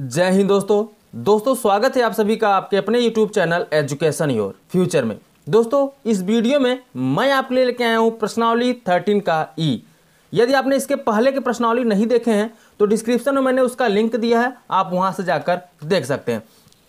जय हिंद दोस्तों दोस्तों स्वागत है आप सभी का आपके अपने YouTube channel Education Your Future में दोस्तों इस वीडियो में मैं आपके लिए लेके आया हूँ प्रश्नावली थर्टीन का ई e। यदि आपने इसके पहले के प्रश्नावली नहीं देखे हैं तो डिस्क्रिप्शन में मैंने उसका लिंक दिया है आप वहाँ से जाकर देख सकते हैं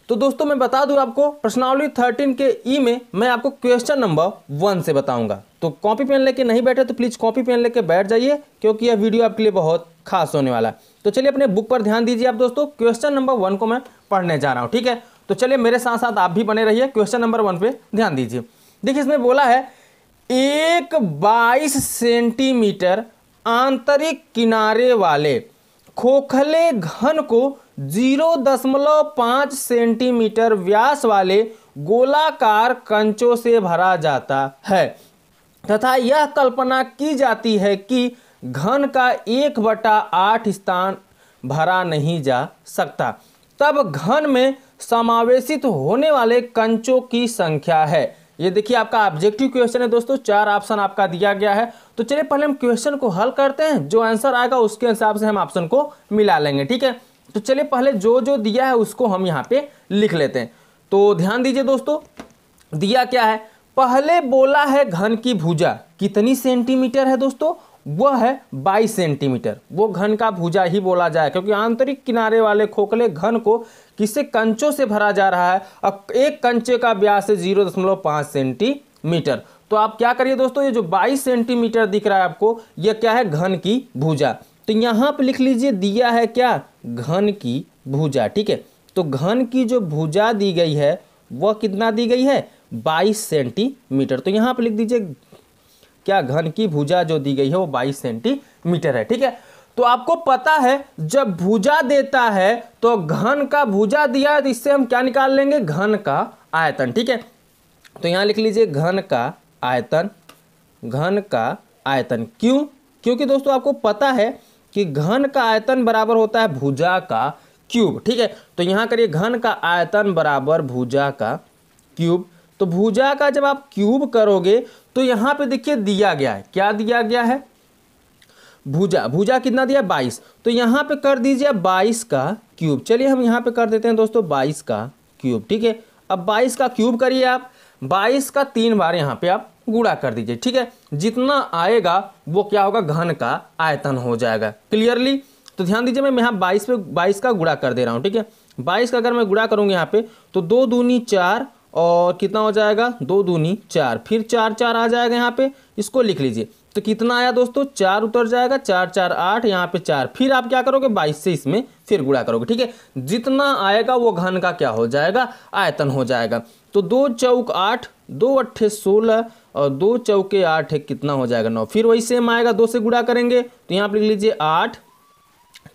तो दोस्तों मैं बता दूँ आपको प्रश्नावली थर्टीन के ई e में मैं आपको क्वेश्चन नंबर वन से बताऊंगा तो कॉपी पेन लेके नहीं बैठे तो प्लीज़ कॉपी पेन लेके बैठ जाइए क्योंकि यह वीडियो आपके लिए बहुत खास होने वाला है तो चलिए अपने बुक पर ध्यान दीजिए आप दोस्तों क्वेश्चन नंबर वन को मैं पढ़ने जा रहा हूँ ठीक है तो चलिए मेरे साथ साथ आप भी बने रहिए क्वेश्चन नंबर वन पे ध्यान दीजिए देखिए इसमें बोला है एक बाईस सेंटीमीटर आंतरिक किनारे वाले खोखले घन को जीरो दशमलव पाँच सेंटीमीटर व्यास वाले गोलाकार कंचों से भरा जाता है तथा यह कल्पना की जाती है कि घन का एक बटा आठ स्थान भरा नहीं जा सकता तब घन में समावेशित होने वाले कंचों की संख्या है ये देखिए आपका ऑब्जेक्टिव क्वेश्चन है दोस्तों चार ऑप्शन आपका दिया गया है तो चलिए पहले हम क्वेश्चन को हल करते हैं जो आंसर आएगा उसके हिसाब से हम ऑप्शन को मिला लेंगे ठीक है तो चलिए पहले जो जो दिया है उसको हम यहाँ पे लिख लेते हैं तो ध्यान दीजिए दोस्तों दिया क्या है पहले बोला है घन की भुजा कितनी सेंटीमीटर है दोस्तों वह है बाईस सेंटीमीटर वो घन का भुजा ही बोला जाए क्योंकि आंतरिक किनारे वाले खोखले घन को किसे कंचों से भरा जा रहा है और एक कंचे का ब्यास है जीरो दशमलव पाँच सेंटीमीटर तो आप क्या करिए दोस्तों ये जो 22 सेंटीमीटर दिख रहा है आपको यह क्या है घन की भुजा तो यहाँ पर लिख लीजिए दिया है क्या घन की भुजा ठीक है तो घन की जो भुजा दी गई है वह कितना दी गई है 22 सेंटीमीटर तो यहाँ पर लिख दीजिए क्या घन की भुजा जो दी गई है वो बाईस सेंटीमीटर है ठीक है तो आपको पता है जब भुजा देता है तो घन का भुजा दिया है तो इससे हम क्या निकाल लेंगे घन का आयतन ठीक है तो यहां लिख लीजिए घन का आयतन घन का आयतन क्यों क्योंकि दोस्तों आपको पता है कि घन का आयतन बराबर होता है भुजा का क्यूब ठीक है तो यहां करिए घन का आयतन बराबर भुजा का क्यूब तो भुजा का जब आप क्यूब करोगे तो यहां पे देखिए दिया गया है क्या दिया गया है भुजा भुजा कितना दिया बाईस तो यहां पे कर दीजिए बाईस का क्यूब चलिए हम यहां पे कर देते हैं दोस्तों बाईस का क्यूब ठीक है अब बाईस का क्यूब करिए आप बाईस का तीन बार यहां पे आप गुड़ा कर दीजिए ठीक है जितना आएगा वो क्या होगा घन का आयतन हो जाएगा क्लियरली तो ध्यान दीजिए मैं यहां बाईस पे बाईस का गुड़ा कर दे रहा हूं ठीक है बाईस का अगर मैं गुड़ा करूंगा यहां पर तो दो दूनी चार और कितना हो जाएगा दो दूनी चार फिर चार चार आ जाएगा यहाँ पे इसको लिख लीजिए तो कितना आया दोस्तों चार उतर जाएगा चार चार आठ यहाँ पे चार फिर आप क्या करोगे बाईस से इसमें फिर गुड़ा करोगे ठीक है जितना आएगा वो घन का क्या हो जाएगा आयतन हो जाएगा तो दो चौक आठ दो अट्ठे सोलह और दो चौके आठ है कितना हो जाएगा नौ फिर वही सेम आएगा दो से गुड़ा करेंगे तो यहाँ पर लिख लीजिए आठ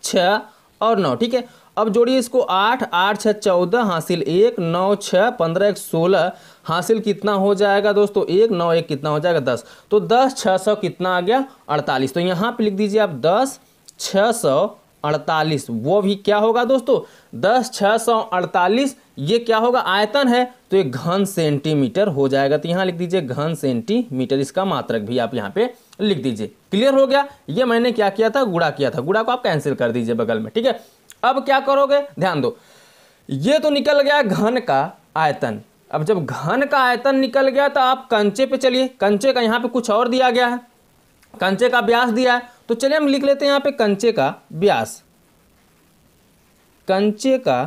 छः और नौ ठीक है अब जोड़िए इसको आठ आठ छः चौदह हासिल एक नौ छः पंद्रह एक सोलह हासिल कितना हो जाएगा दोस्तों एक नौ एक कितना हो जाएगा दस तो दस छः सौ कितना आ गया अड़तालीस तो यहाँ पे लिख दीजिए आप दस छः सौ अड़तालीस वो भी क्या होगा दोस्तों दस छः सौ अड़तालीस ये क्या होगा आयतन है तो ये घन सेंटीमीटर हो जाएगा तो यहाँ लिख दीजिए घन सेंटीमीटर इसका मात्रक भी आप यहाँ पे लिख दीजिए क्लियर हो गया ये मैंने क्या किया था गुड़ा किया था गुड़ा को आप कैंसिल कर दीजिए बगल में ठीक है अब क्या करोगे ध्यान दो ये तो निकल गया घन का आयतन अब जब घन का आयतन निकल गया तो आप कंचे पे चलिए कंचे का यहाँ पे कुछ और दिया गया है कंचे का व्यास दिया है तो चलिए हम लिख लेते हैं यहाँ पे कंचे का व्यास कंचे का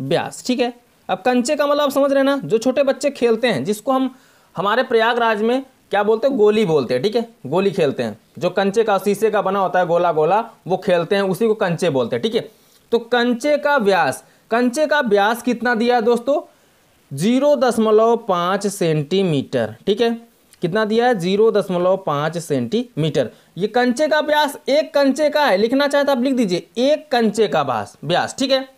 व्यास ठीक है अब कंचे का मतलब आप समझ रहे ना जो छोटे बच्चे खेलते हैं जिसको हम हमारे प्रयागराज में क्या बोलते हैं गोली बोलते हैं ठीक है ठीके? गोली खेलते हैं जो कंचे का शीशे का बना होता है गोला गोला वो खेलते हैं उसी को कंचे बोलते हैं ठीक है ठीके? तो कंचे का व्यास कंचे का व्यास कितना दिया है दोस्तों जीरो दशमलव पाँच सेंटीमीटर ठीक है कितना दिया है जीरो दशमलव पाँच सेंटीमीटर ये कंचे का व्यास एक कंचे का है लिखना चाहे तो आप लिख दीजिए एक कंचे का व्यास व्यास ठीक है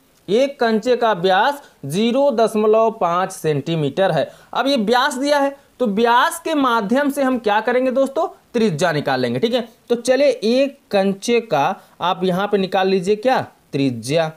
एक कंचे का व्यास जीरो दशमलव पाँच सेंटीमीटर है अब ये व्यास दिया है तो ब्यास के माध्यम से हम क्या करेंगे दोस्तों त्रिज्या निकालेंगे ठीक है तो चले एक कंचे का आप यहां पे निकाल लीजिए क्या त्रिज्या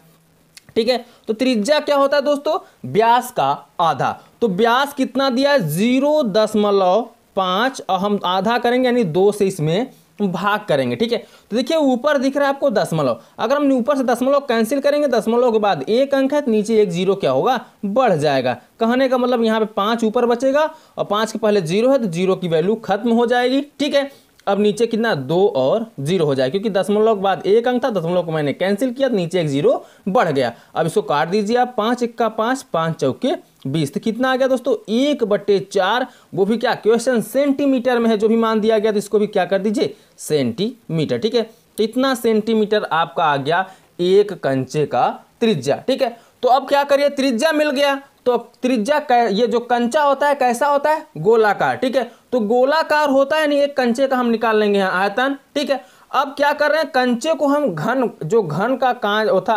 ठीक है तो त्रिज्या क्या होता है दोस्तों ब्यास का आधा तो ब्यास कितना दिया है जीरो दशमलव पांच और हम आधा करेंगे यानी दो से इसमें भाग करेंगे ठीक है तो देखिए ऊपर दिख रहा है आपको दशमलव अगर हम ऊपर से दशमलव कैंसिल करेंगे दशमलव के बाद एक अंक है तो नीचे एक जीरो क्या होगा बढ़ जाएगा कहने का मतलब यहाँ पे पांच ऊपर बचेगा और पांच के पहले जीरो है तो जीरो की वैल्यू खत्म हो जाएगी ठीक है अब नीचे कितना दो और जीरो हो जाएगा क्योंकि दशमलव के बाद एक अंक था दशमलव को मैंने कैंसिल किया तो नीचे एक जीरो बढ़ गया अब इसको काट दीजिए आप पांच इक्का पांच पांच चौके बीस तो कितना आ गया दोस्तों एक बट्टे चार वो भी क्या क्वेश्चन सेंटीमीटर में है जो भी मान दिया गया तो इसको भी क्या कर दीजिए सेंटीमीटर ठीक है तो इतना सेंटीमीटर आपका आ गया एक कंचे का त्रिज्या ठीक है तो अब क्या करिए त्रिज्या मिल गया तो त्रिज्या ये जो कंचा होता है कैसा होता है गोलाकार ठीक है तो गोलाकार होता है नहीं एक कंचे का हम निकाल लेंगे यहाँ आयतन ठीक है अब क्या कर रहे हैं कंचे को हम घन जो घन का कांच होता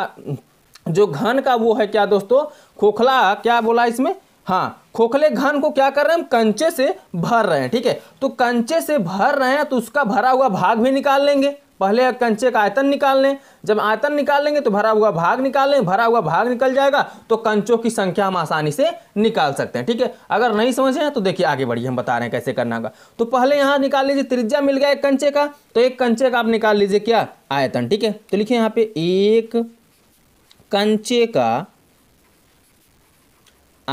जो घन का वो है क्या दोस्तों खोखला क्या बोला इसमें हाँ खोखले घन को क्या कर रहे हैं हम कंचे से भर रहे हैं ठीक है तो कंचे से भर रहे हैं तो उसका भरा हुआ भाग भी निकाल लेंगे पहले कंचे का आयतन निकाल लें जब आयतन निकाल लेंगे तो भरा हुआ भाग निकाल लें भरा हुआ भाग निकल जाएगा तो कंचों की संख्या हम आसानी से निकाल सकते हैं ठीक है अगर नहीं समझे हैं तो देखिए आगे बढ़िए हम बता रहे हैं कैसे करना होगा तो पहले यहाँ निकाल लीजिए त्रिज्या मिल गया एक कंचे का तो एक कंचे का आप निकाल लीजिए क्या आयतन ठीक है तो लिखिए यहाँ पे एक कंचे का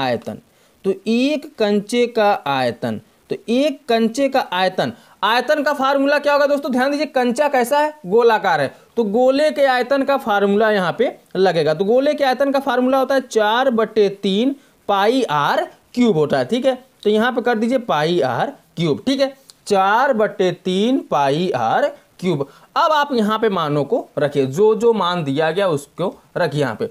आयतन तो एक कंचे का आयतन तो एक कंचे का आयतन आयतन का फार्मूला क्या होगा दोस्तों ध्यान दीजिए कंचा कैसा है गोलाकार है तो गोले के आयतन का फार्मूला यहां पे लगेगा तो गोले के आयतन का फार्मूला होता है चार बटे तीन पाई आर क्यूब होता है ठीक है तो यहां पे कर दीजिए पाई आर क्यूब ठीक है चार बटे तीन पाई आर क्यूब अब आप यहाँ पे मानों को रखिए जो जो मान दिया गया उसको रखिए यहाँ पे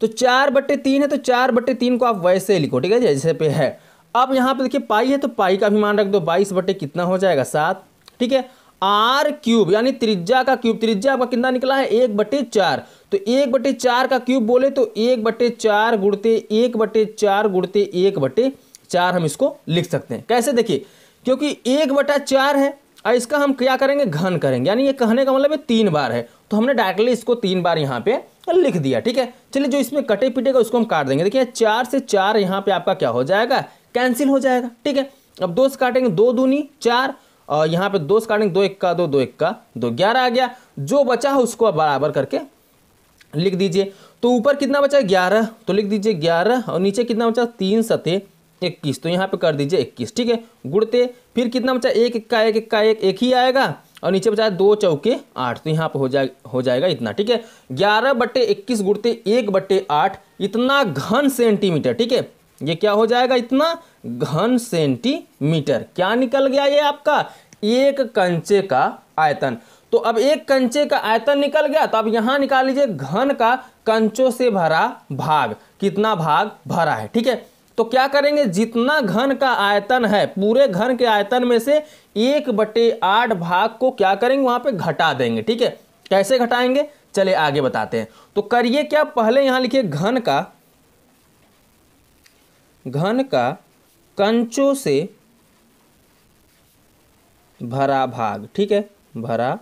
तो चार बट्टे तीन है तो चार बट्टे तीन को आप वैसे लिखो ठीक है जैसे पे है अब यहाँ पे देखिए पाई है तो पाई का भी मान रख दो बाईस बट्टे कितना हो जाएगा सात ठीक है आर क्यूब यानी त्रिज्या का क्यूब त्रिज्या आपका कितना निकला है एक बटे चार तो एक बटे चार का क्यूब बोले तो एक बटे चार गुड़ते एक बटे चार गुड़ते एक बटे चार हम इसको लिख सकते हैं कैसे देखिए क्योंकि एक बटा चार है और इसका हम क्या करेंगे घन करेंगे यानी ये कहने का मतलब ये तीन बार है तो हमने डायरेक्टली इसको तीन बार यहाँ पे लिख दिया ठीक है चलिए जो इसमें कटे का उसको हम काट देंगे देखिए चार से चार यहाँ पे आपका क्या हो जाएगा कैंसिल हो जाएगा ठीक है अब दो से काटेंगे दो दूनी चार और यहाँ पे दो से काटेंगे दो एक का दो दो एक का दो ग्यारह आ गया जो बचा है उसको बराबर करके लिख दीजिए तो ऊपर कितना बचा है ग्यारह तो लिख दीजिए ग्यारह और नीचे कितना बचा तीन सतह इक्कीस तो यहाँ पे कर दीजिए इक्कीस ठीक है गुड़ते फिर कितना बचा एक इक्का एक इक्का एक एक ही आएगा और नीचे बचा दो चौके आठ तो यहाँ पे हो जाए हो जाएगा इतना ठीक है ग्यारह बट्टे इक्कीस गुड़ते एक बट्टे आठ इतना घन सेंटीमीटर ठीक है ये क्या हो जाएगा इतना घन सेंटीमीटर क्या निकल गया ये आपका एक कंचे का आयतन तो अब एक कंचे का आयतन निकल गया तो अब यहाँ निकाल लीजिए घन का कंचों से भरा भाग कितना भाग भरा है ठीक है तो क्या करेंगे जितना घन का आयतन है पूरे घन के आयतन में से एक बटे आठ भाग को क्या करेंगे वहां पे घटा देंगे ठीक है कैसे घटाएंगे चले आगे बताते हैं तो करिए क्या पहले यहां लिखिए घन का घन का कंचों से भरा भाग ठीक है भरा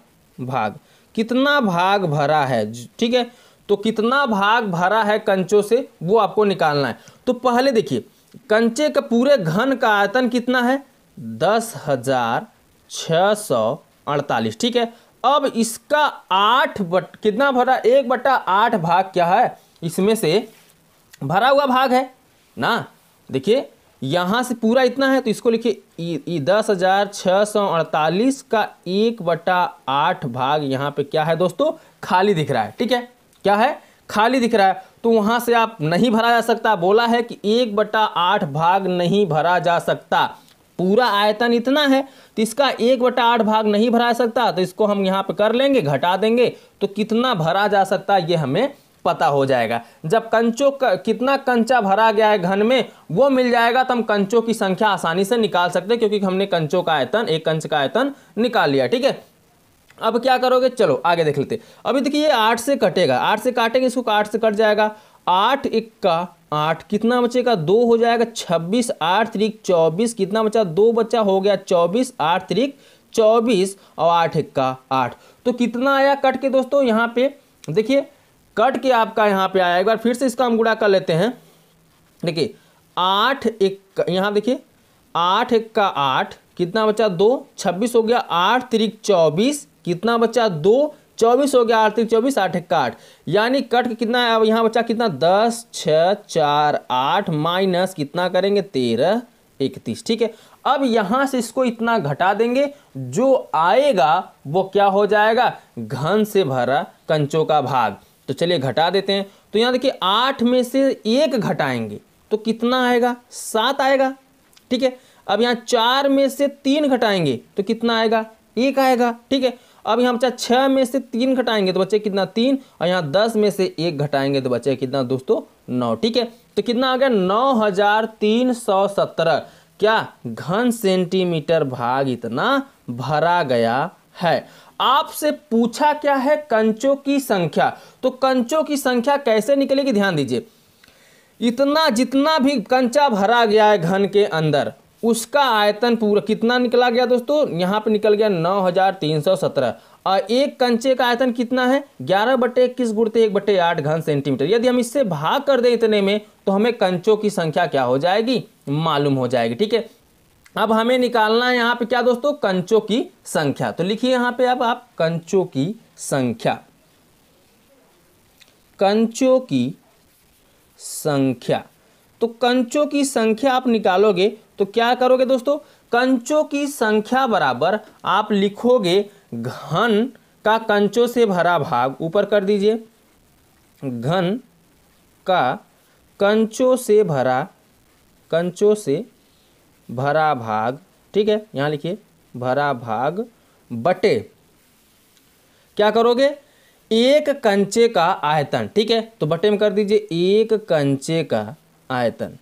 भाग कितना भाग भरा है ठीक है तो कितना भाग भरा है कंचों से वो आपको निकालना है तो पहले देखिए कंचे के पूरे घन का आयतन कितना है दस हजार छः सौ अड़तालीस ठीक है अब इसका आठ बट कितना भरा एक बटा आठ भाग क्या है इसमें से भरा हुआ भाग है ना देखिए यहाँ से पूरा इतना है तो इसको लिखिए दस हजार छः सौ अड़तालीस का एक बटा आठ भाग यहाँ पे क्या है दोस्तों खाली दिख रहा है ठीक है क्या है खाली दिख रहा है तो वहाँ से आप नहीं भरा जा सकता बोला है कि एक बटा आठ भाग नहीं भरा जा सकता पूरा आयतन इतना है तो इसका एक बटा आठ भाग नहीं भरा जा सकता तो इसको हम यहाँ पे कर लेंगे घटा देंगे तो कितना भरा जा सकता ये हमें पता हो जाएगा जब कंचों का कितना कंचा भरा गया है घन में वो मिल जाएगा तो हम कंचों की संख्या आसानी से निकाल सकते हैं क्योंकि हमने कंचों का आयतन एक कंच का आयतन निकाल लिया ठीक है अब क्या करोगे चलो आगे देख लेते अभी देखिए ये आठ से कटेगा आठ से काटेंगे इसको आठ से कट जाएगा आठ इक्का आठ कितना बचेगा दो हो जाएगा छब्बीस आठ त्रिक चौबीस कितना बचा दो बच्चा हो गया चौबीस आठ त्रिक चौबीस और आठ इक्का आठ तो कितना आया कट के दोस्तों यहाँ पे देखिए कट के आपका यहाँ पे आया एक बार फिर से इसका हम गुड़ा कर लेते हैं देखिए आठ एक यहाँ देखिए आठ एक का आठ कितना बचा दो छब्बीस हो गया आठ त्रिक चौबीस कितना बच्चा दो चौबीस हो गया आर्थिक चौबीस आठ इक्का आठ यानी कट कितना है अब यहाँ बच्चा कितना दस छ चार आठ माइनस कितना करेंगे तेरह इकतीस ठीक है अब यहां से इसको इतना घटा देंगे जो आएगा वो क्या हो जाएगा घन से भरा कंचों का भाग तो चलिए घटा देते हैं तो यहां देखिए आठ में से एक घटाएंगे तो कितना आएगा सात आएगा ठीक है अब यहां चार में से तीन घटाएंगे तो कितना आएगा एक आएगा ठीक है अब यहाँ बच्चा छः में से तीन घटाएंगे तो बच्चे कितना तीन और यहाँ दस में से एक घटाएंगे तो बच्चे कितना दोस्तों नौ ठीक है तो कितना आ गया नौ हजार तीन सौ सत्रह क्या घन सेंटीमीटर भाग इतना भरा गया है आपसे पूछा क्या है कंचों की संख्या तो कंचों की संख्या कैसे निकलेगी ध्यान दीजिए इतना जितना भी कंचा भरा गया है घन के अंदर उसका आयतन पूरा कितना निकला गया दोस्तों यहाँ पे निकल गया नौ हजार तीन सौ सत्रह और एक कंचे का आयतन कितना है ग्यारह बटे इक्कीस गुड़ते एक बटे आठ घन सेंटीमीटर यदि हम इससे भाग कर दें इतने में तो हमें कंचों की संख्या क्या हो जाएगी मालूम हो जाएगी ठीक है अब हमें निकालना है यहाँ पे क्या दोस्तों कंचों की संख्या तो लिखिए यहाँ पे अब आप कंचों की संख्या कंचों की संख्या तो कंचों की संख्या आप निकालोगे तो क्या करोगे दोस्तों कंचों की संख्या बराबर आप लिखोगे घन का कंचों से भरा भाग ऊपर कर दीजिए घन का कंचों से भरा कंचों से भरा भाग ठीक है यहां लिखिए भरा भाग बटे क्या करोगे एक कंचे का आयतन ठीक है तो बटे में कर दीजिए एक कंचे का आयतन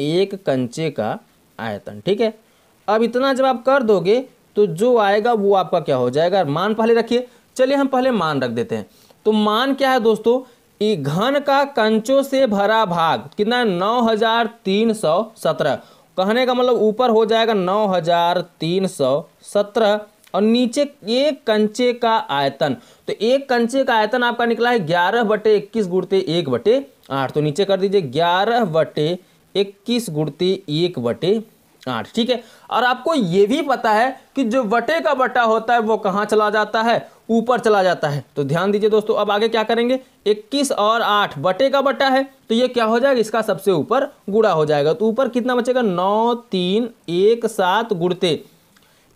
एक कंचे का आयतन ठीक है अब इतना जब आप कर दोगे तो जो आएगा वो आपका क्या हो जाएगा मान पहले रखिए चलिए हम पहले मान रख देते हैं तो मान क्या है दोस्तों घन का कंचों से भरा भाग कितना है नौ हजार तीन सौ सत्रह कहने का मतलब ऊपर हो जाएगा नौ हजार तीन सौ सत्रह और नीचे एक कंचे का आयतन तो एक कंचे का आयतन आपका निकला है ग्यारह बटे इक्कीस गुड़ते एक बटे आठ तो नीचे कर दीजिए ग्यारह बटे इक्कीस गुड़ते एक बटे आठ ठीक है और आपको ये भी पता है कि जो बटे का बटा होता है वो कहाँ चला जाता है ऊपर चला जाता है तो ध्यान दीजिए दोस्तों अब आगे क्या करेंगे 21 और 8 बटे का बटा है तो ये क्या हो जाएगा इसका सबसे ऊपर गुड़ा हो जाएगा तो ऊपर कितना बचेगा नौ तीन एक सात गुड़ते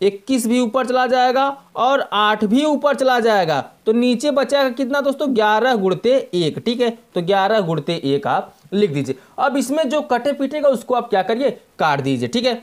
इक्कीस भी ऊपर चला जाएगा और आठ भी ऊपर चला जाएगा तो नीचे बचेगा कितना दोस्तों ग्यारह गुड़ते एक ठीक है तो ग्यारह गुड़ते एक आप लिख दीजिए अब इसमें जो कटे पीटेगा उसको आप क्या करिए काट दीजिए ठीक है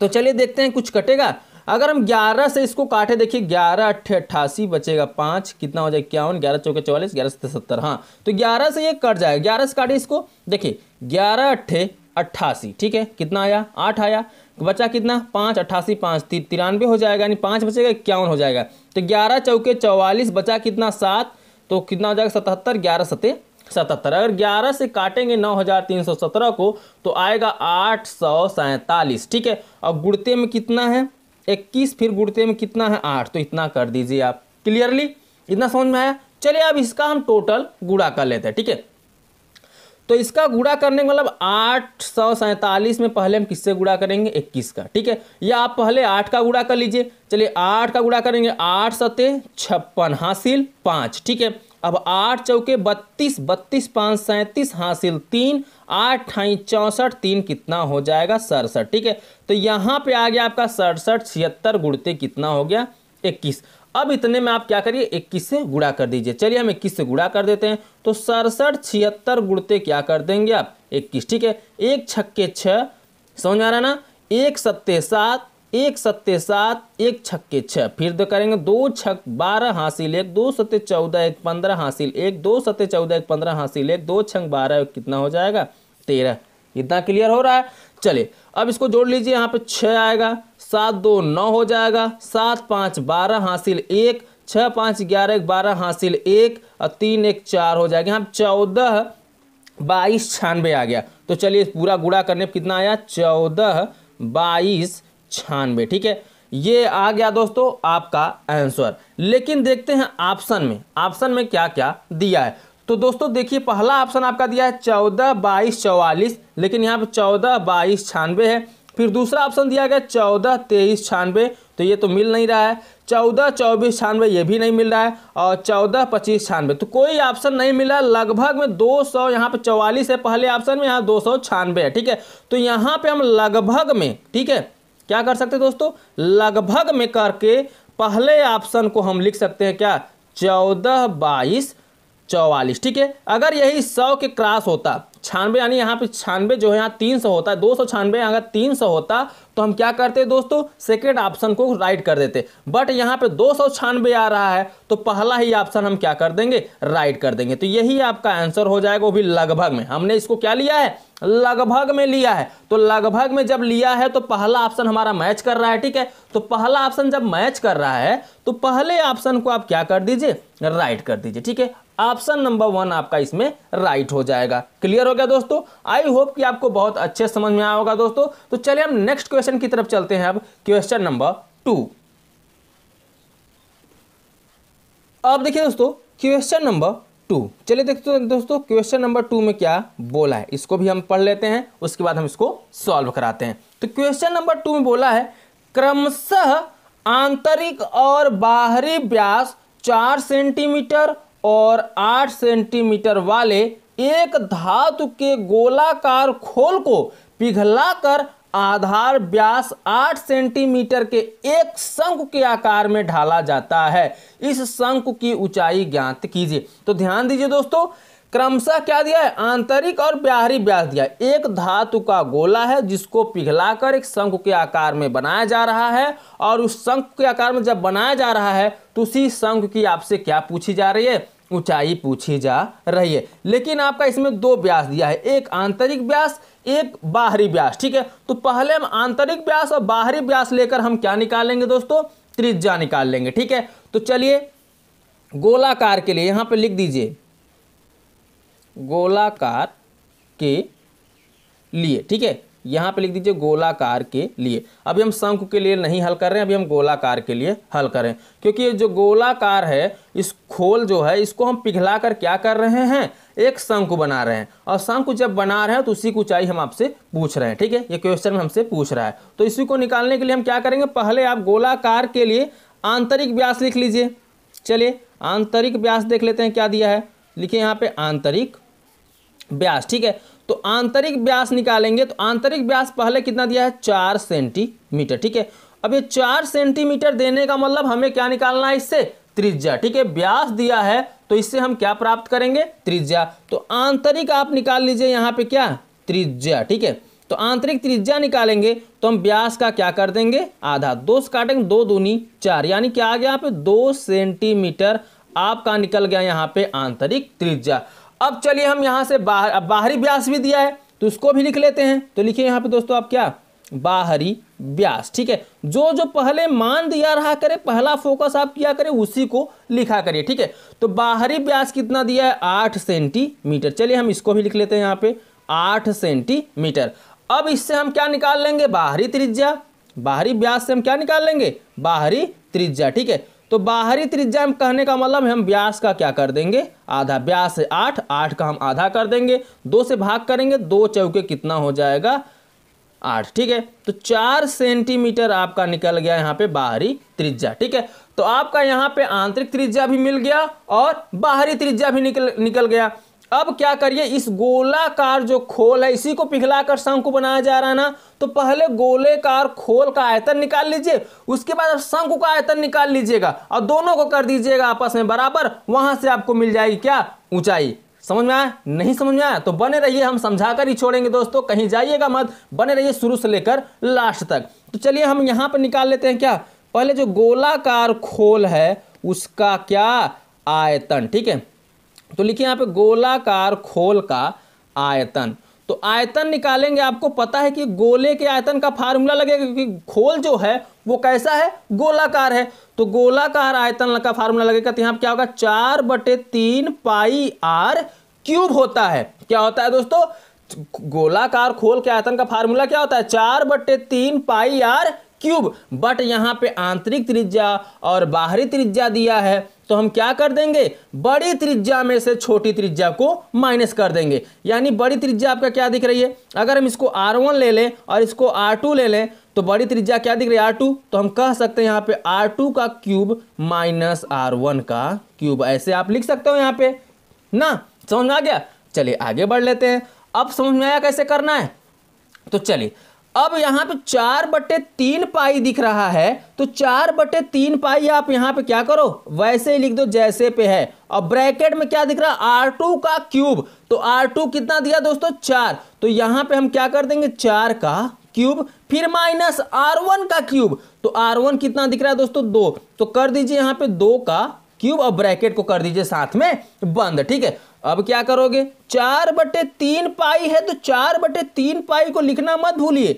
तो चलिए देखते हैं कुछ कटेगा अगर हम 11 से इसको काटे देखिए ग्यारह अट्ठे अट्ठासी बचेगा पाँच कितना हो जाए इक्यावन ग्यारह चौके चौवालीस ग्यारह सत्तर सत्तर हाँ तो 11 से ये कट जाएगा 11 से काटे इसको देखिए ग्यारह अट्ठे अट्ठासी ठीक है कितना आया आठ आया बचा कितना पाँच अट्ठासी पाँच तिरानवे हो जाएगा यानी पाँच बचेगा इक्यावन हो जाएगा तो ग्यारह चौके चौवालीस बचा कितना सात तो कितना हो जाएगा सतहत्तर ग्यारह सते सतहत्तर अगर ग्यारह से काटेंगे नौ हज़ार तीन सौ सत्रह को तो आएगा आठ सौ सैंतालीस ठीक है अब गुड़ते में कितना है इक्कीस फिर गुड़ते में कितना है आठ तो इतना कर दीजिए आप क्लियरली इतना समझ में आया चलिए अब इसका हम टोटल गुड़ा कर लेते हैं ठीक है तो इसका गुड़ा करने का मतलब आठ सौ सैंतालीस में पहले हम किससे गुड़ा करेंगे इक्कीस का ठीक है या आप पहले आठ का गुड़ा कर लीजिए चलिए आठ का गुड़ा करेंगे आठ सते छप्पन हासिल पाँच ठीक है अब आठ चौके बत्तीस बत्तीस पाँच सैंतीस हासिल तीन आठ ठाई चौंसठ तीन कितना हो जाएगा सड़सठ ठीक है तो यहाँ पे आ गया आपका सड़सठ छिहत्तर गुड़ते कितना हो गया इक्कीस अब इतने में आप क्या करिए इक्कीस से गुड़ा कर दीजिए चलिए हम इक्कीस से गुड़ा कर देते हैं तो सड़सठ छिहत्तर गुड़ते क्या कर देंगे आप इक्कीस ठीक है एक छक्के छ समझ आ रहा ना एक सत्ते सात एक सत्ते सात एक छक्के छ फिर तो करेंगे दो छक बारह हासिल एक दो सत्य चौदह एक पंद्रह हासिल एक दो सत्य चौदह एक पंद्रह हासिल एक दो छक बारह कितना हो जाएगा तेरह इतना क्लियर हो रहा है चलिए अब इसको जोड़ लीजिए यहाँ पे छः आएगा सात दो नौ हो जाएगा सात पाँच बारह हासिल एक छः पाँच ग्यारह बारह हासिल एक और तीन एक चार हो जाएगा यहाँ चौदह बाईस छानबे आ गया तो चलिए पूरा गुड़ा करने पर कितना आया चौदह बाईस छानबे ठीक है ये आ गया दोस्तों आपका आंसर लेकिन देखते हैं ऑप्शन में ऑप्शन में क्या क्या दिया है तो दोस्तों देखिए पहला ऑप्शन आपका दिया है चौदह बाईस चौवालीस लेकिन यहाँ पे चौदह बाईस छानवे है फिर दूसरा ऑप्शन दिया गया चौदह तेईस छियानवे तो ये तो मिल नहीं रहा है चौदह चौबीस छानवे ये भी नहीं मिल रहा है और चौदह पच्चीस छियानवे तो कोई ऑप्शन नहीं मिला लगभग में दो सौ यहाँ पे चौवालीस है पहले ऑप्शन में यहाँ दो सौ छानबे है ठीक है तो यहाँ पे हम लगभग में ठीक है क्या कर सकते हैं दोस्तों लगभग में करके पहले ऑप्शन को हम लिख सकते हैं क्या चौदह बाईस चौवालीस ठीक है अगर यही सौ के क्रॉस होता छानबे यानी यहाँ पे छानबे जो है यहाँ तीन सौ होता है दो सौ छानबे अगर तीन सौ होता तो हम क्या करते दोस्तों सेकेंड ऑप्शन को राइट कर देते बट यहाँ पे दो सौ छानबे आ रहा है तो पहला ही ऑप्शन हम क्या कर देंगे राइट कर देंगे तो यही आपका आंसर हो जाएगा वो भी लगभग में हमने इसको क्या लिया है लगभग में लिया है तो लगभग में जब लिया है तो पहला ऑप्शन हमारा मैच कर रहा है ठीक है तो पहला ऑप्शन जब मैच कर रहा है तो पहले ऑप्शन को आप क्या कर दीजिए राइट कर दीजिए ठीक है ऑप्शन नंबर वन आपका इसमें राइट हो जाएगा क्लियर हो गया दोस्तों आई होप कि आपको बहुत अच्छे समझ में आया होगा दोस्तों तो चलिए हम नेक्स्ट क्वेश्चन की तरफ चलते हैं अब क्वेश्चन नंबर टू अब देखिए दोस्तों क्वेश्चन नंबर टू चलिए देखते हैं दोस्तों क्वेश्चन नंबर टू में क्या बोला है इसको भी हम पढ़ लेते हैं उसके बाद हम इसको सॉल्व कराते हैं तो क्वेश्चन नंबर टू में बोला है क्रमशः आंतरिक और बाहरी व्यास चार सेंटीमीटर और आठ सेंटीमीटर वाले एक धातु के गोलाकार खोल को पिघलाकर आधार व्यास 8 सेंटीमीटर के एक शंकु के आकार में ढाला जाता है इस शंकु की ऊंचाई ज्ञात कीजिए तो ध्यान दीजिए दोस्तों क्रमशः क्या दिया है आंतरिक और बाहरी व्यास दिया है एक धातु का गोला है जिसको पिघलाकर एक शंकु के आकार में बनाया जा रहा है और उस शंकु के आकार में जब बनाया जा रहा है तो उसी शंकु की आपसे क्या पूछी जा रही है ऊंचाई पूछी जा रही है लेकिन आपका इसमें दो व्यास दिया है एक आंतरिक व्यास एक बाहरी व्यास ठीक है तो पहले हम आंतरिक व्यास और बाहरी व्यास लेकर हम क्या निकालेंगे दोस्तों त्रिज्या निकाल लेंगे ठीक है तो चलिए गोलाकार के लिए यहां पर लिख दीजिए गोलाकार के लिए ठीक है यहां पे लिख दीजिए गोलाकार के लिए अभी हम शंख के लिए नहीं हल कर रहे हैं अभी हम गोलाकार के लिए हल कर रहे हैं क्योंकि ये जो गोलाकार है इस खोल जो है इसको हम पिघला कर क्या कर रहे हैं एक शंकु बना रहे हैं और शंकु जब बना रहे हैं तो उसी की ऊंचाई हम आपसे पूछ रहे हैं ठीक है ये क्वेश्चन में हमसे पूछ रहा है तो इसी को निकालने के लिए हम क्या करेंगे पहले आप गोलाकार के लिए आंतरिक व्यास लिख लीजिए चलिए आंतरिक व्यास देख लेते हैं क्या दिया है लिखिए यहाँ पे आंतरिक व्यास ठीक है तो आंतरिक व्यास निकालेंगे तो आंतरिक व्यास पहले कितना दिया है चार सेंटीमीटर ठीक है अब ये चार सेंटीमीटर देने का मतलब हमें क्या निकालना है इससे त्रिज्या ठीक है व्यास दिया है तो इससे हम क्या प्राप्त करेंगे त्रिज्या तो आंतरिक आप निकाल लीजिए यहाँ पे क्या त्रिज्या ठीक है तो आंतरिक त्रिज्या निकालेंगे तो हम व्यास का क्या कर देंगे आधा दो काटेंगे दो दूनी चार यानी क्या आ गया यहाँ पे दो सेंटीमीटर आपका निकल गया यहाँ पे आंतरिक त्रिज्या अब चलिए हम यहाँ से बाहर बाहरी व्यास भी दिया है तो उसको भी लिख लेते हैं तो लिखिए यहाँ पे दोस्तों आप क्या बाहरी ब्यास ठीक है जो जो पहले मान दिया रहा करे पहला फोकस आप किया करें उसी को लिखा करिए ठीक है तो बाहरी ब्यास कितना दिया है आठ सेंटीमीटर चलिए हम इसको भी लिख लेते हैं यहाँ पे आठ सेंटीमीटर अब इससे हम क्या निकाल लेंगे बाहरी त्रिज्या बाहरी ब्यास से हम क्या निकाल लेंगे बाहरी त्रिज्या ठीक है तो बाहरी त्रिज्या हम कहने का मतलब हम व्यास का क्या कर देंगे आधा व्यास आठ आठ का हम आधा कर देंगे दो से भाग करेंगे दो चौके कितना हो जाएगा आठ ठीक है तो चार सेंटीमीटर आपका निकल गया यहाँ पे बाहरी त्रिज्या ठीक है तो आपका यहाँ पे आंतरिक त्रिज्या भी मिल गया और बाहरी त्रिज्या भी निकल निकल गया अब क्या करिए इस गोलाकार जो खोल है इसी को पिघलाकर शंख बनाया जा रहा ना तो पहले गोलेकार खोल का आयतन निकाल लीजिए उसके बाद शंकु का आयतन निकाल लीजिएगा और दोनों को कर दीजिएगा आपस में बराबर वहां से आपको मिल जाएगी क्या ऊंचाई समझ में आया नहीं समझ में आया तो बने रहिए हम समझाकर ही छोड़ेंगे दोस्तों कहीं जाइएगा मत बने रहिए शुरू से लेकर लास्ट तक तो चलिए हम यहाँ पर निकाल लेते हैं क्या पहले जो गोलाकार खोल है उसका क्या आयतन ठीक है तो लिखिए यहाँ पे गोलाकार खोल का आयतन तो आयतन निकालेंगे आपको पता है कि गोले के आयतन का फार्मूला लगेगा क्योंकि खोल जो है वो कैसा है गोलाकार है तो गोलाकार आयतन का फार्मूला लगेगा तो यहाँ क्या होगा चार बटे तीन पाई आर क्यूब होता है क्या होता है दोस्तों गोलाकार खोल के आयतन का फार्मूला क्या होता है चार बट्टे तीन पाई आर क्यूब बट यहाँ पे आंतरिक त्रिज्या और बाहरी त्रिज्या दिया है तो हम क्या कर देंगे बड़ी त्रिज्या में से छोटी त्रिज्या को माइनस कर देंगे यानी बड़ी त्रिज्या आपका क्या दिख रही है अगर हम इसको आर वन ले लें और इसको आर टू ले लें तो बड़ी त्रिज्या क्या दिख रही है आर टू तो हम कह सकते हैं यहाँ पे टू का क्यूब माइनस आर वन का क्यूब ऐसे आप लिख सकते हो यहाँ पे ना समझ में आ गया चलिए आगे बढ़ लेते हैं अब समझ में आया कैसे करना है तो चलिए अब यहाँ पे चार बटे तीन पाई दिख रहा है तो चार बटे तीन पाई आप यहाँ पे क्या करो वैसे ही लिख दो जैसे पे है और ब्रैकेट में क्या दिख रहा है आर टू का क्यूब तो आर टू कितना दिया दोस्तों चार तो यहाँ पे हम क्या कर देंगे चार का क्यूब फिर माइनस आर वन का क्यूब तो आर वन कितना दिख रहा है दोस्तों दो तो कर दीजिए यहाँ पे दो का क्यूब और ब्रैकेट को कर दीजिए साथ में बंद ठीक है अब क्या करोगे चार बटे तीन पाई है तो चार बटे तीन पाई को लिखना मत भूलिए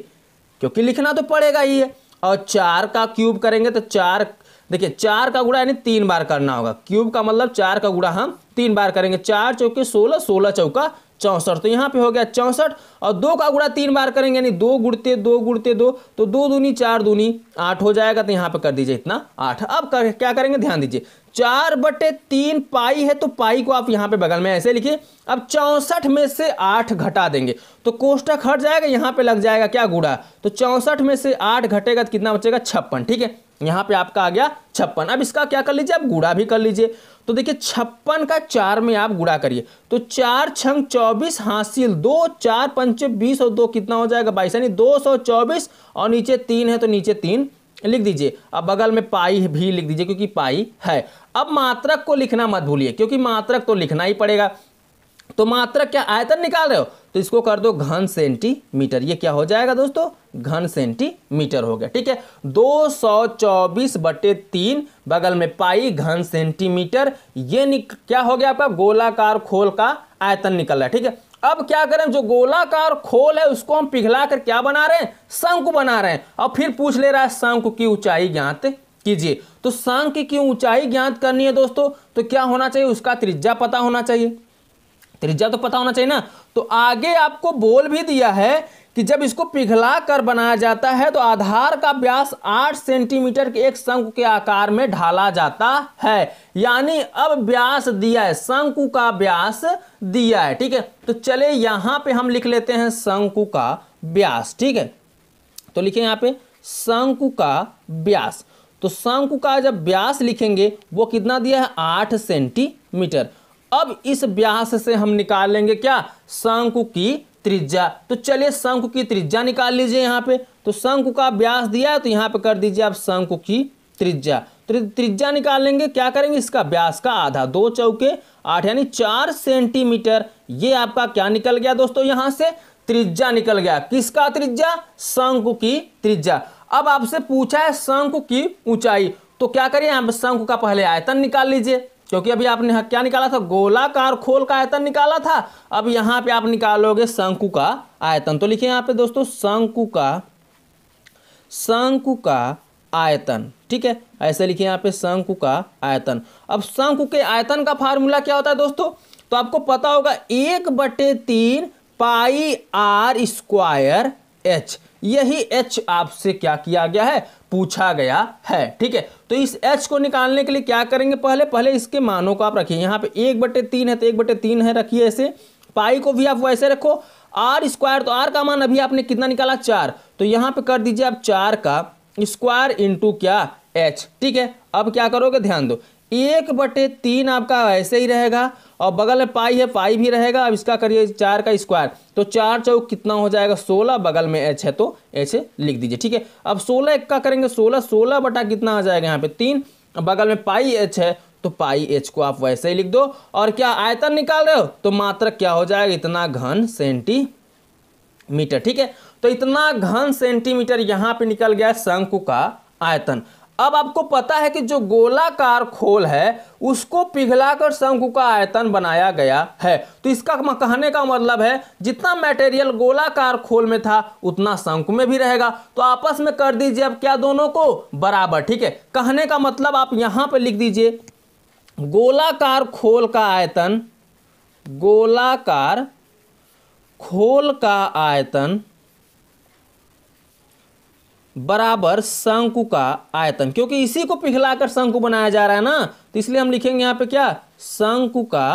क्योंकि लिखना तो पड़ेगा ही है और चार का क्यूब करेंगे तो चार देखिए चार का गुड़ा यानी तीन बार करना होगा क्यूब का मतलब चार का गुड़ा हम तीन बार करेंगे चार चौके सोलह सोलह चौका चौंसठ तो यहाँ पे हो गया चौंसठ और दो का गुड़ा तीन बार करेंगे यानी दो गुड़ते दो गुड़ते दो तो दो दूनी चार दूनी आठ हो जाएगा तो यहाँ पे कर दीजिए इतना आठ अब कर, क्या करेंगे ध्यान दीजिए चार बटे तीन पाई है तो पाई को आप यहाँ पे बगल में ऐसे लिखिए अब चौंसठ में से आठ घटा देंगे तो कोष्टक हट जाएगा यहाँ पे लग जाएगा क्या गुड़ा तो चौंसठ में से आठ घटेगा तो कितना बचेगा छप्पन ठीक है यहाँ पे आपका आ गया छप्पन अब इसका क्या कर लीजिए आप गुड़ा भी कर लीजिए तो देखिए छप्पन का चार में आप गुड़ा करिए तो चार छंग चौबीस हासिल दो चार पंचे बीस और दो कितना हो जाएगा बाईस यानी दो सौ चौबीस और नीचे तीन है तो नीचे तीन लिख दीजिए अब बगल में पाई भी लिख दीजिए क्योंकि पाई है अब मात्रक को लिखना मत भूलिए क्योंकि मात्रक तो लिखना ही पड़ेगा तो मात्रक क्या आयतन निकाल रहे हो तो इसको कर दो घन सेंटीमीटर ये क्या हो जाएगा दोस्तों घन सेंटीमीटर हो गया ठीक है दो सौ चौबीस बटे तीन बगल में पाई घन सेंटीमीटर ये क्या हो गया आपका गोलाकार खोल का आयतन निकल रहा है ठीक है अब क्या करें जो गोलाकार खोल है उसको हम पिघला कर क्या बना रहे हैं शंकु बना रहे हैं और फिर पूछ ले रहा है शंकु की ऊंचाई ज्ञात कीजिए तो शंख की ऊंचाई ज्ञात करनी है दोस्तों तो क्या होना चाहिए उसका त्रिज्या पता होना चाहिए त्रिज्या तो पता होना चाहिए ना तो आगे आपको बोल भी दिया है कि जब इसको पिघला कर बनाया जाता है तो आधार का व्यास 8 सेंटीमीटर के एक शंकु के आकार में ढाला जाता है यानी अब व्यास दिया है शंकु का व्यास दिया है ठीक है तो चले यहां पे हम लिख लेते हैं शंकु का व्यास ठीक है तो लिखे यहाँ पे शंकु का व्यास तो शंकु का जब व्यास लिखेंगे वो कितना दिया है आठ सेंटीमीटर अब इस व्यास से हम निकालेंगे क्या शंकु की त्रिज्या तो चलिए शंकु की त्रिज्या निकाल लीजिए यहाँ पे तो शंकु का व्यास दिया है तो यहाँ पे कर दीजिए आप शंकु की त्रिज्या तो त्रिज्या निकालेंगे क्या करेंगे इसका व्यास का आधा दो चौके आठ यानी चार सेंटीमीटर ये आपका क्या निकल गया दोस्तों यहां से त्रिज्या निकल गया किसका त्रिज्या शंकु की त्रिज्या अब आपसे पूछा है शंकु की ऊंचाई तो क्या करिए यहाँ शंकु का पहले आयतन निकाल लीजिए क्योंकि अभी आपने क्या निकाला था गोलाकार खोल का आयतन निकाला था अब यहां पे आप निकालोगे शंकु का आयतन तो लिखिए यहां पे दोस्तों शंकु का शंकु का आयतन ठीक है ऐसे लिखिए यहां पे शंकु का आयतन अब शंकु के आयतन का फार्मूला क्या होता है दोस्तों तो आपको पता होगा एक बटे तीन पाई आर स्क्वायर एच यही एच आपसे क्या किया गया है पूछा गया है ठीक है तो इस एच को निकालने के लिए क्या करेंगे पहले पहले इसके मानों को आप रखिए यहाँ पे एक बटे तीन है तो एक बटे तीन है रखिए ऐसे पाई को भी आप वैसे रखो आर स्क्वायर तो आर का मान अभी आपने कितना निकाला चार तो यहाँ पे कर दीजिए आप चार का स्क्वायर इंटू क्या एच ठीक है अब क्या करोगे ध्यान दो एक बटे तीन आपका ऐसे ही रहेगा और बगल में पाई है पाई भी रहेगा अब इसका करिए चार का स्क्वायर तो चार चौक कितना हो जाएगा सोलह बगल में एच है तो एच लिख दीजिए ठीक है अब सोलह एक का करेंगे सोलह सोलह बटा कितना आ जाएगा यहाँ पे तीन बगल में पाई एच है तो पाई एच को आप वैसे ही लिख दो और क्या आयतन निकाल रहे हो तो मात्र क्या हो जाएगा इतना घन सेंटीमीटर ठीक है तो इतना घन सेंटीमीटर यहाँ पे निकल गया शंकु का आयतन अब आपको पता है कि जो गोलाकार खोल है उसको पिघलाकर शंकु का आयतन बनाया गया है तो इसका कहने का मतलब है जितना मटेरियल गोलाकार खोल में था उतना शंकु में भी रहेगा तो आपस में कर दीजिए अब क्या दोनों को बराबर ठीक है कहने का मतलब आप यहां पर लिख दीजिए गोलाकार खोल का आयतन गोलाकार खोल का आयतन बराबर शंकु का आयतन क्योंकि इसी को पिघलाकर शंकु बनाया जा रहा है ना तो इसलिए हम लिखेंगे यहाँ पे क्या शंकु का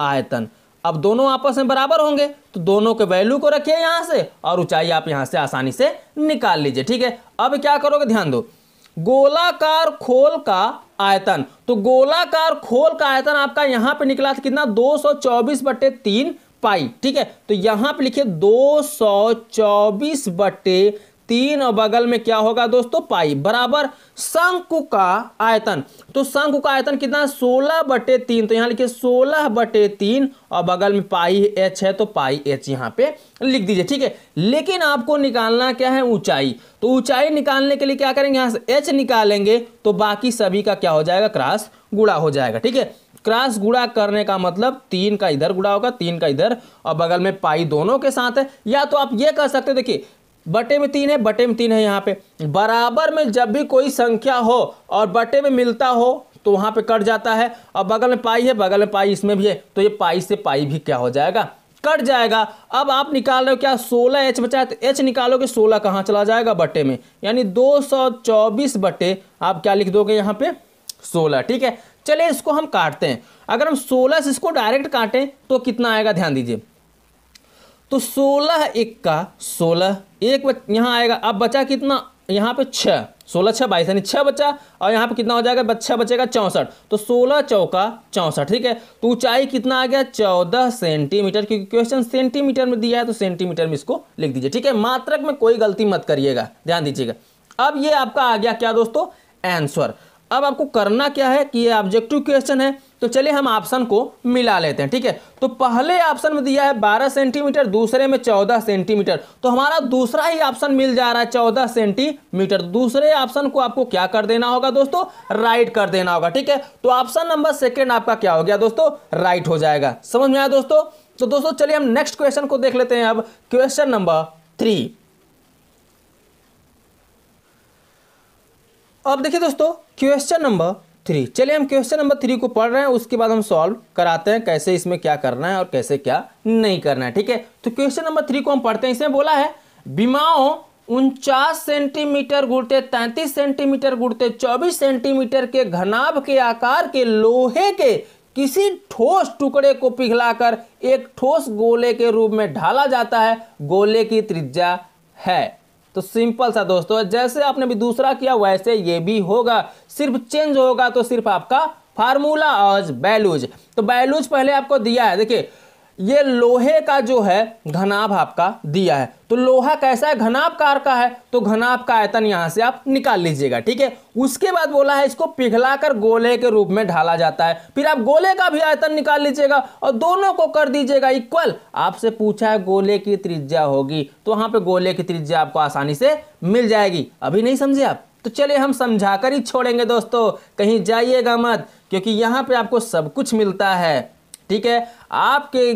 आयतन अब दोनों आपस में बराबर होंगे तो दोनों के वैल्यू को रखिए यहां से और ऊंचाई आप यहां से आसानी से निकाल लीजिए ठीक है अब क्या करोगे ध्यान दो गोलाकार खोल का आयतन तो गोलाकार खोल का आयतन आपका यहां पे निकला था कितना 224 बटे तीन पाई ठीक है तो यहां पे लिखिए 224 बटे तीन और बगल में क्या होगा दोस्तों पाई बराबर शंकु का आयतन तो शंकु का आयतन कितना सोलह बटे तीन तो यहाँ लिखिए सोलह बटे तीन और बगल में पाई एच है तो पाई एच यहाँ पे लिख दीजिए ठीक है लेकिन आपको निकालना क्या है ऊंचाई तो ऊंचाई निकालने के लिए क्या करेंगे यहाँ से एच निकालेंगे तो बाकी सभी का क्या हो जाएगा क्रास गुड़ा हो जाएगा ठीक है क्रास गुड़ा करने का मतलब तीन का इधर गुड़ा होगा तीन का इधर और बगल में पाई दोनों के साथ है या तो आप ये कर सकते हो देखिए बटे में तीन है बटे में तीन है यहाँ पे बराबर में जब भी कोई संख्या हो और बटे में मिलता हो तो वहाँ पे कट जाता है और बगल में पाई है बगल में पाई इसमें भी है तो ये पाई से पाई भी क्या हो जाएगा कट जाएगा अब आप निकाल रहे हो क्या सोलह एच बचा है तो एच निकालोगे सोलह कहाँ चला जाएगा बटे में यानी दो सौ चौबीस बटे आप क्या लिख दोगे यहाँ पे सोलह ठीक है चलिए इसको हम काटते हैं अगर हम सोलह से इसको डायरेक्ट काटें तो कितना आएगा ध्यान दीजिए तो सोलह एक का सोलह एक बच यहाँ आएगा अब बचा कितना यहाँ पे छ सोलह छः बाईस यानी छः बचा और यहाँ पे कितना हो जाएगा बच्चा बचेगा चौंसठ तो सोलह चौका चौंसठ ठीक है तो ऊंचाई कितना आ गया चौदह सेंटीमीटर क्योंकि क्वेश्चन सेंटीमीटर में दिया है तो सेंटीमीटर में इसको लिख दीजिए ठीक है मात्रक में कोई गलती मत करिएगा ध्यान दीजिएगा अब ये आपका आ गया क्या दोस्तों आंसर अब आपको करना क्या है कि ये ऑब्जेक्टिव क्वेश्चन है तो चलिए हम ऑप्शन को मिला लेते हैं ठीक है तो पहले ऑप्शन में दिया है 12 सेंटीमीटर दूसरे में 14 सेंटीमीटर तो हमारा दूसरा ही ऑप्शन मिल जा रहा है 14 सेंटीमीटर दूसरे ऑप्शन को आपको क्या कर देना होगा दोस्तों राइट कर देना होगा ठीक है तो ऑप्शन नंबर सेकेंड आपका क्या हो गया दोस्तों राइट हो जाएगा समझ में आया दोस्तों तो दोस्तों चलिए हम नेक्स्ट क्वेश्चन को देख लेते हैं अब क्वेश्चन नंबर थ्री अब देखिए दोस्तों क्वेश्चन नंबर थ्री चलिए हम क्वेश्चन नंबर थ्री को पढ़ रहे हैं उसके बाद हम सॉल्व कराते हैं कैसे इसमें क्या करना है और कैसे क्या नहीं करना है ठीक है तो क्वेश्चन नंबर थ्री को हम पढ़ते हैं इसमें बोला है बीमाओं उनचास सेंटीमीटर गुड़ते तैतीस सेंटीमीटर गुड़ते चौबीस सेंटीमीटर के घनाभ के आकार के लोहे के किसी ठोस टुकड़े को पिघलाकर एक ठोस गोले के रूप में ढाला जाता है गोले की त्रिज्या है तो सिंपल सा दोस्तों जैसे आपने भी दूसरा किया वैसे ये भी होगा सिर्फ चेंज होगा तो सिर्फ आपका फार्मूला और बैलूज तो बैलूज पहले आपको दिया है देखिए ये लोहे का जो है घनाभ आपका दिया है तो लोहा कैसा है घनाभ कार का है तो घनाभ का आयतन यहां से आप निकाल लीजिएगा ठीक है उसके बाद बोला है इसको पिघलाकर गोले के रूप में ढाला जाता है फिर आप गोले का भी आयतन निकाल लीजिएगा और दोनों को कर दीजिएगा इक्वल आपसे पूछा है गोले की त्रिज्या होगी तो वहां पर गोले की त्रिज्या आपको आसानी से मिल जाएगी अभी नहीं समझे आप तो चलिए हम समझा ही छोड़ेंगे दोस्तों कहीं जाइएगा मत क्योंकि यहाँ पे आपको सब कुछ मिलता है ठीक है आपके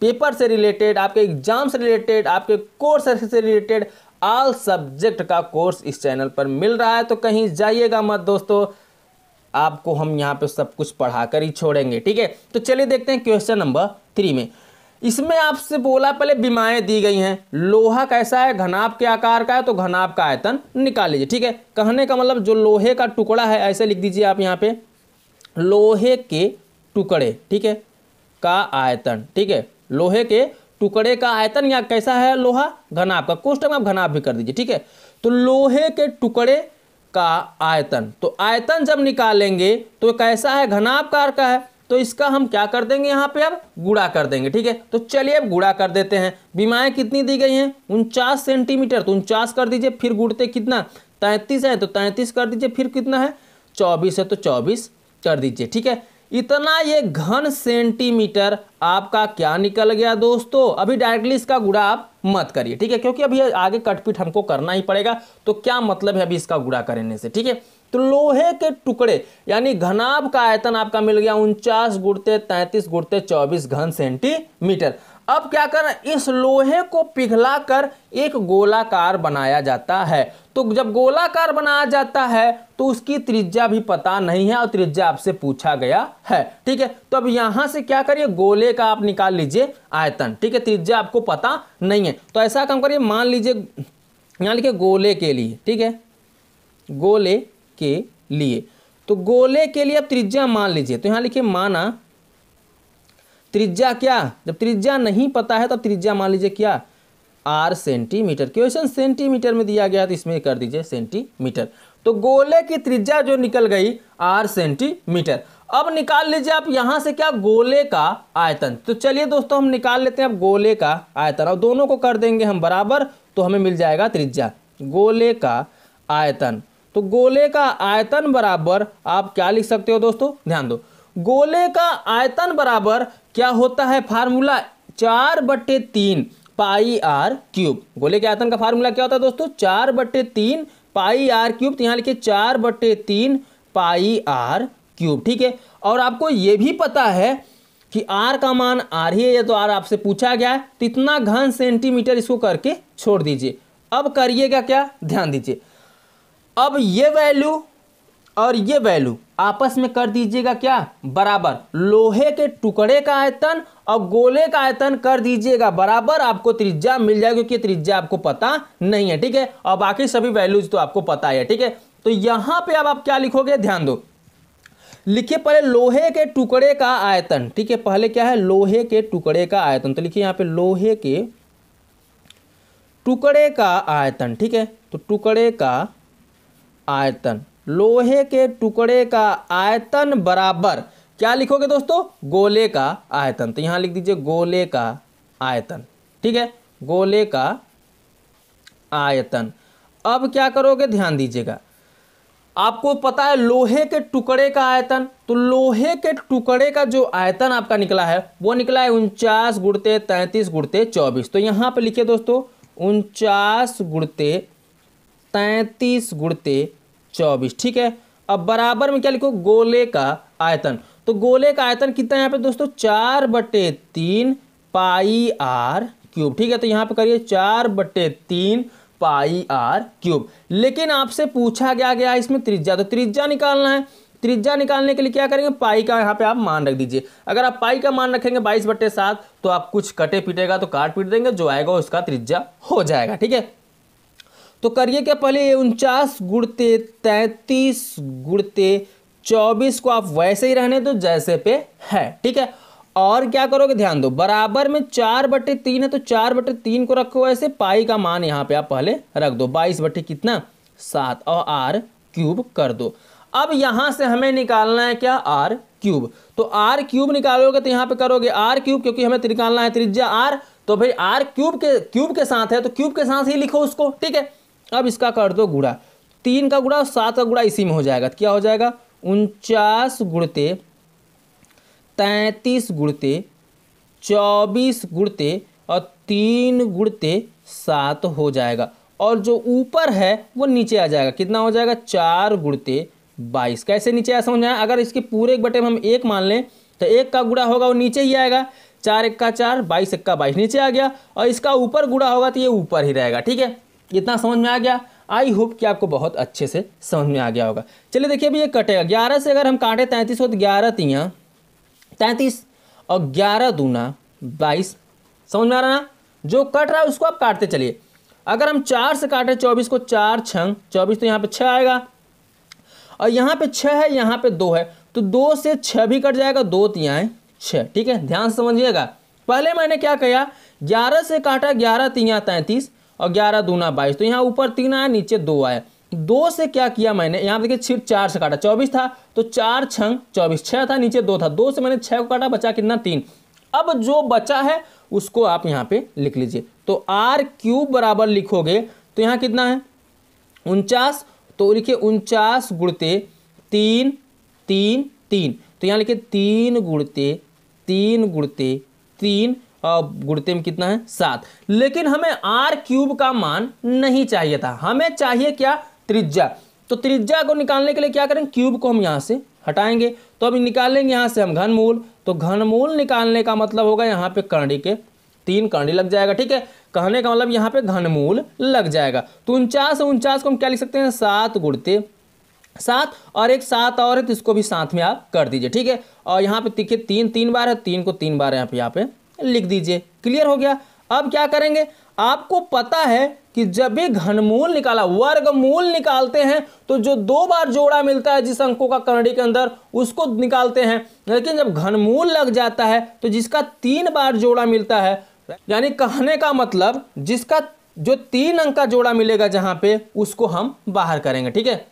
पेपर से रिलेटेड आपके एग्जाम से रिलेटेड आपके कोर्स से रिलेटेड ऑल सब्जेक्ट का कोर्स इस चैनल पर मिल रहा है तो कहीं जाइएगा मत दोस्तों आपको हम यहाँ पे सब कुछ पढ़ा कर ही छोड़ेंगे ठीक है तो चलिए देखते हैं क्वेश्चन नंबर थ्री में इसमें आपसे बोला पहले बीमाएं दी गई हैं लोहा कैसा है घनाब के आकार का है तो घनाब का आयतन निकाल लीजिए ठीक है कहने का मतलब जो लोहे का टुकड़ा है ऐसे लिख दीजिए आप यहाँ पे लोहे के टुकड़े ठीक है का आयतन ठीक है लोहे के टुकड़े का आयतन या कैसा है लोहा घनाभ का कोष्टक में आप घनाभ भी कर दीजिए ठीक है तो लोहे के टुकड़े का आयतन तो आयतन जब निकालेंगे तो कैसा है घनाभकार का है तो इसका हम क्या कर देंगे यहाँ पे अब गुड़ा कर देंगे ठीक है तो चलिए अब गुड़ा कर देते हैं बीमाएँ कितनी दी गई हैं उनचास सेंटीमीटर तो उनचास कर दीजिए फिर गुड़ते कितना तैंतीस है तो तैंतीस कर दीजिए फिर कितना है चौबीस है तो चौबीस कर दीजिए ठीक है इतना ये घन सेंटीमीटर आपका क्या निकल गया दोस्तों अभी डायरेक्टली इसका गुड़ा आप मत करिए ठीक है क्योंकि अभी आगे कटपीट हमको करना ही पड़ेगा तो क्या मतलब है अभी इसका गुड़ा करने से ठीक है तो लोहे के टुकड़े यानी घनाभ का आयतन आपका मिल गया उनचास गुड़ते तैंतीस गुड़ते चौबीस घन सेंटीमीटर अब क्या कर इस लोहे को पिघलाकर एक गोलाकार बनाया जाता है तो जब गोलाकार बनाया जाता है तो उसकी त्रिज्या भी पता नहीं है और त्रिज्या आपसे पूछा गया है ठीक है तो अब यहां से क्या करिए गोले का आप निकाल लीजिए आयतन ठीक है त्रिज्या आपको पता नहीं है तो ऐसा काम करिए मान लीजिए यहां लिखिए गोले के लिए ठीक है गोले के लिए तो गोले के लिए अब त्रिज्या मान लीजिए तो यहां लिखिए माना त्रिज्या क्या जब त्रिज्या नहीं पता है तब त्रिज्या मान लीजिए क्या आर सेंटीमीटर क्वेश्चन सेंटीमीटर में दिया गया तो इसमें कर दीजिए सेंटीमीटर तो गोले की त्रिज्या जो निकल गई आर सेंटीमीटर अब निकाल लीजिए आप यहां से क्या गोले का आयतन तो चलिए दोस्तों हम निकाल लेते हैं अब गोले का आयतन और दोनों को कर देंगे हम बराबर तो हमें मिल जाएगा त्रिज्या गोले का आयतन तो गोले का आयतन बराबर आप क्या लिख सकते हो दोस्तों ध्यान दो गोले का आयतन बराबर क्या होता है फार्मूला चार बट्टे तीन पाई आर क्यूब गोले के आयतन का फार्मूला क्या होता है दोस्तों चार बट्टे तीन पाई आर क्यूब तो यहाँ लिखिए चार बट्टे तीन पाई आर क्यूब ठीक है और आपको ये भी पता है कि आर का मान आर ही है तो आर आपसे पूछा गया है तो इतना घन सेंटीमीटर इसको करके छोड़ दीजिए अब करिएगा क्या ध्यान दीजिए अब ये वैल्यू और ये वैल्यू आपस में कर दीजिएगा क्या बराबर लोहे के टुकड़े का आयतन और गोले का आयतन कर दीजिएगा बराबर आपको त्रिज्या मिल जाएगा क्योंकि त्रिज्या आपको पता नहीं है ठीक है और बाकी सभी वैल्यूज तो आपको पता है ठीक है तो यहां पे अब आप क्या लिखोगे ध्यान दो लिखिए पहले लोहे के टुकड़े का आयतन ठीक है पहले क्या है लोहे के टुकड़े का आयतन तो लिखिए यहां पे लोहे के टुकड़े का आयतन ठीक है तो टुकड़े का आयतन लोहे के टुकड़े का आयतन बराबर क्या लिखोगे दोस्तों गोले का आयतन तो यहाँ लिख दीजिए गोले का आयतन ठीक है गोले का आयतन अब क्या करोगे ध्यान दीजिएगा आपको पता है लोहे के टुकड़े का आयतन तो लोहे के टुकड़े का जो आयतन आपका निकला है वो निकला है उनचास गुड़ते तैंतीस गुड़ते चौबीस तो यहाँ पे लिखिए दोस्तों उनचास गुड़ते तैंतीस गुड़ते चौबीस ठीक है अब बराबर में क्या लिखो गोले का आयतन तो गोले का आयतन कितना है यहाँ पे दोस्तों चार बटे तीन पाई आर क्यूब ठीक है तो यहाँ पे करिए चार बटे तीन पाई आर क्यूब लेकिन आपसे पूछा गया गया इसमें त्रिज्या तो त्रिज्या निकालना है त्रिज्या निकालने के लिए क्या करेंगे पाई का यहाँ पे आप मान रख दीजिए अगर आप पाई का मान रखेंगे बाईस बट्टे सात तो आप कुछ कटे पीटेगा तो काट पीट देंगे जो आएगा उसका त्रिज्या हो जाएगा ठीक है तो करिए क्या पहले ये उनचास गुड़ते तैतीस गुड़ते चौबीस को आप वैसे ही रहने दो जैसे पे है ठीक है और क्या करोगे ध्यान दो बराबर में चार बटे तीन है तो चार बटे तीन को रखो ऐसे पाई का मान यहाँ पे आप पहले रख दो बाईस बटे कितना सात और आर क्यूब कर दो अब यहां से हमें निकालना है क्या आर क्यूब तो आर क्यूब निकालोगे तो यहाँ पे करोगे आर क्यूब क्योंकि हमें निकालना है त्रिज्या आर तो भाई आर क्यूब के क्यूब के साथ है तो क्यूब के साथ ही लिखो उसको ठीक है अब इसका कर दो गुड़ा तीन का गुड़ा और सात का गुड़ा इसी में हो जाएगा क्या हो जाएगा उनचास गुड़ते तैंतीस गुड़ते चौबीस गुड़ते और तीन गुड़ते सात हो जाएगा और जो ऊपर है वो नीचे आ जाएगा कितना हो जाएगा चार गुड़ते बाईस कैसे नीचे आया हो जाए अगर इसके पूरे एक बटे में हम एक मान लें तो एक का गुड़ा होगा वो नीचे ही आएगा चार एक का चार बाईस एक का बाईस नीचे आ गया और इसका ऊपर गुड़ा होगा तो ये ऊपर ही रहेगा ठीक है इतना समझ में आ गया आई होप कि आपको बहुत अच्छे से समझ में आ गया होगा चलिए देखिए अभी ये कटेगा ग्यारह से अगर हम काटें तैंतीस को तो ग्यारह तिया तैंतीस और ग्यारह दूना बाईस समझ में आ रहा ना जो कट रहा है उसको आप काटते चलिए अगर हम चार से काटें चौबीस को चार छंग चौबीस तो यहाँ पे छः आएगा और यहाँ पे छः है यहाँ पे दो है तो दो से छः भी कट जाएगा दो तियाएँ छः ठीक है ध्यान समझिएगा पहले मैंने क्या कहा ग्यारह से काटा ग्यारह तियाँ तैंतीस और ग्यारह दूना बाईस तो यहाँ ऊपर तीन आया नीचे दो आया दो से क्या किया मैंने यहाँ देखिए छिट चार से काटा चौबीस था तो चार छंग चौबीस छः था नीचे दो था दो से मैंने छः को काटा बचा कितना तीन अब जो बचा है उसको आप यहाँ पे लिख लीजिए तो आर क्यूब बराबर लिखोगे तो यहाँ कितना है उनचास तो लिखिए उनचास गुड़ते तीन तीन तीन तो यहाँ लिखिए तीन गुड़ते तीन गुड़ते तीन गुड़ते में कितना है सात लेकिन हमें आर क्यूब का मान नहीं चाहिए था हमें चाहिए क्या त्रिज्या तो त्रिज्या को निकालने के लिए क्या करें क्यूब को हम यहाँ से हटाएंगे तो अब निकालेंगे यहाँ से हम घनमूल तो घनमूल निकालने का मतलब होगा यहाँ पे कर्णी के तीन कर्णी लग जाएगा ठीक है कहने का मतलब यहाँ पे घनमूल लग जाएगा तो उनचास उनचास को हम क्या लिख सकते हैं सात गुड़ते सात और एक सात और है तो इसको भी साथ में आप कर दीजिए ठीक है और यहाँ पे तीखे तीन तीन बार है तीन को तीन बार यहाँ पे यहाँ पे लिख दीजिए क्लियर हो गया अब क्या करेंगे आपको पता है कि जब भी घनमूल निकाला वर्गमूल निकालते हैं तो जो दो बार जोड़ा मिलता है जिस अंकों का कर्णी के अंदर उसको निकालते हैं लेकिन जब घनमूल लग जाता है तो जिसका तीन बार जोड़ा मिलता है यानी कहने का मतलब जिसका जो तीन अंक का जोड़ा मिलेगा जहां पे उसको हम बाहर करेंगे ठीक है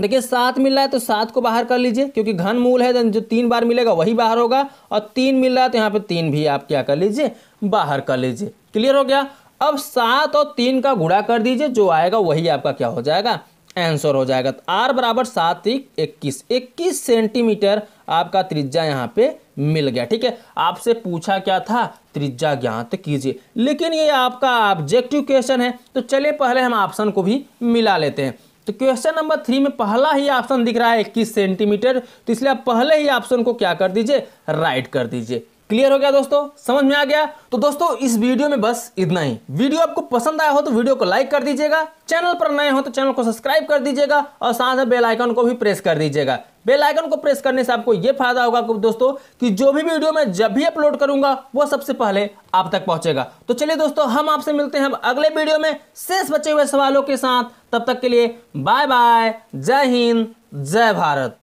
देखिए सात मिल रहा है तो सात को बाहर कर लीजिए क्योंकि घन मूल है जो तीन बार मिलेगा वही बाहर होगा और तीन मिल रहा है तो यहाँ पे तीन भी आप क्या कर लीजिए बाहर कर लीजिए क्लियर हो गया अब सात और तीन का गुड़ा कर दीजिए जो आएगा वही आपका क्या हो जाएगा आंसर हो जाएगा तो आर बराबर सात एक इक्कीस इक्कीस सेंटीमीटर आपका त्रिज्या यहाँ पे मिल गया ठीक है आपसे पूछा क्या था त्रिज्या ज्ञात कीजिए लेकिन ये आपका ऑब्जेक्टिव क्वेश्चन है तो चलिए पहले हम ऑप्शन को भी मिला लेते हैं तो क्वेश्चन नंबर थ्री में पहला ही ऑप्शन दिख रहा है इक्कीस सेंटीमीटर तो इसलिए आप पहले ही ऑप्शन को क्या कर दीजिए राइट कर दीजिए क्लियर हो गया दोस्तों समझ में आ गया तो दोस्तों इस वीडियो में बस इतना ही वीडियो आपको पसंद आया हो तो वीडियो को लाइक कर दीजिएगा चैनल पर नए हो तो चैनल को सब्सक्राइब कर दीजिएगा और साथ में बेल आइकन को भी प्रेस कर दीजिएगा बेल आइकन को प्रेस करने से आपको यह फायदा होगा दोस्तों कि जो भी वीडियो मैं जब भी अपलोड करूंगा वो सबसे पहले आप तक पहुंचेगा तो चलिए दोस्तों हम आपसे मिलते हैं अगले वीडियो में शेष बचे हुए सवालों के साथ तब तक के लिए बाय बाय जय हिंद जय भारत